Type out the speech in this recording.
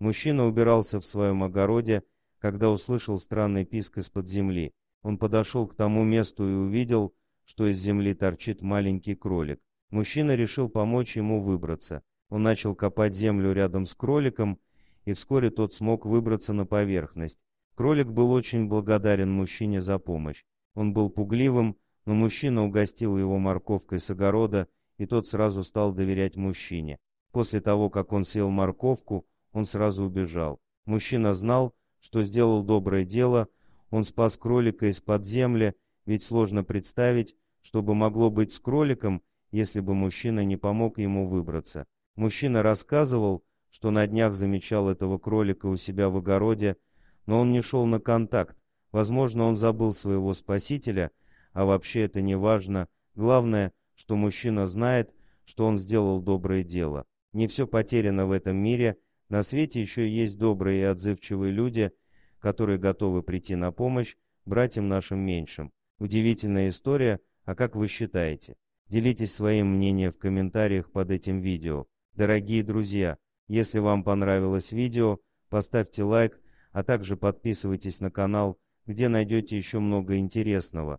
Мужчина убирался в своем огороде, когда услышал странный писк из-под земли. Он подошел к тому месту и увидел, что из земли торчит маленький кролик. Мужчина решил помочь ему выбраться. Он начал копать землю рядом с кроликом, и вскоре тот смог выбраться на поверхность. Кролик был очень благодарен мужчине за помощь. Он был пугливым, но мужчина угостил его морковкой с огорода, и тот сразу стал доверять мужчине. После того, как он съел морковку, он сразу убежал. Мужчина знал, что сделал доброе дело, он спас кролика из-под земли, ведь сложно представить, что бы могло быть с кроликом, если бы мужчина не помог ему выбраться. Мужчина рассказывал, что на днях замечал этого кролика у себя в огороде, но он не шел на контакт. Возможно, он забыл своего спасителя, а вообще это не важно. Главное, что мужчина знает, что он сделал доброе дело. Не все потеряно в этом мире – на свете еще есть добрые и отзывчивые люди, которые готовы прийти на помощь братьям нашим меньшим. Удивительная история, а как вы считаете? Делитесь своим мнением в комментариях под этим видео. Дорогие друзья, если вам понравилось видео, поставьте лайк, а также подписывайтесь на канал, где найдете еще много интересного.